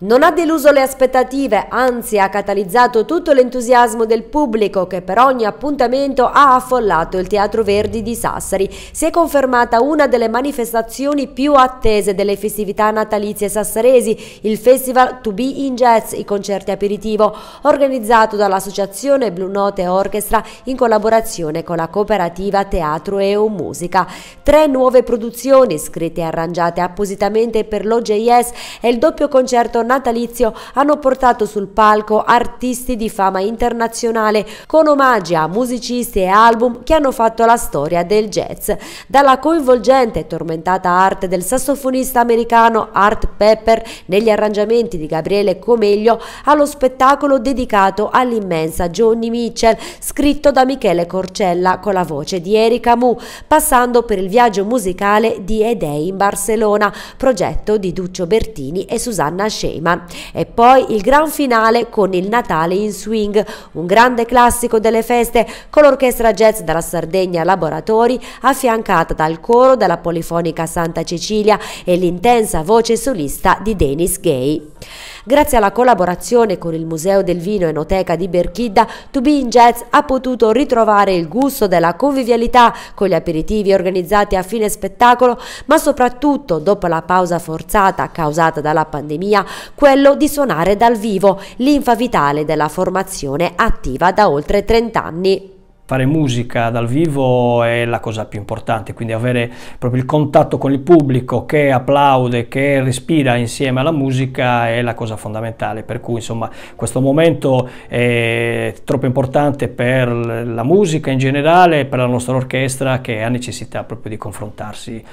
Non ha deluso le aspettative, anzi ha catalizzato tutto l'entusiasmo del pubblico che per ogni appuntamento ha affollato il Teatro Verdi di Sassari. Si è confermata una delle manifestazioni più attese delle festività natalizie sassaresi, il Festival To Be in Jazz, i concerti aperitivo, organizzato dall'associazione Blue Note Orchestra in collaborazione con la cooperativa Teatro EO Musica. Tre nuove produzioni, scritte e arrangiate appositamente per l'OJS e il doppio concerto natalizio hanno portato sul palco artisti di fama internazionale con omaggi a musicisti e album che hanno fatto la storia del jazz. Dalla coinvolgente e tormentata arte del sassofonista americano Art Pepper negli arrangiamenti di Gabriele Comeglio allo spettacolo dedicato all'immensa Johnny Mitchell, scritto da Michele Corcella con la voce di Erika Mu, passando per il viaggio musicale di Edei in Barcellona, progetto di Duccio Bertini e Susanna Shea. Freeman. E poi il gran finale con il Natale in swing, un grande classico delle feste con l'orchestra jazz della Sardegna Laboratori affiancata dal coro della Polifonica Santa Cecilia e l'intensa voce solista di Dennis Gay grazie alla collaborazione con il Museo del Vino Enoteca di Berchidda, To Be in Jazz ha potuto ritrovare il gusto della convivialità con gli aperitivi organizzati a fine spettacolo, ma soprattutto, dopo la pausa forzata causata dalla pandemia, quello di suonare dal vivo, l'infa vitale della formazione attiva da oltre 30 anni fare musica dal vivo è la cosa più importante, quindi avere proprio il contatto con il pubblico che applaude, che respira insieme alla musica è la cosa fondamentale, per cui insomma questo momento è troppo importante per la musica in generale, per la nostra orchestra che ha necessità proprio di confrontarsi.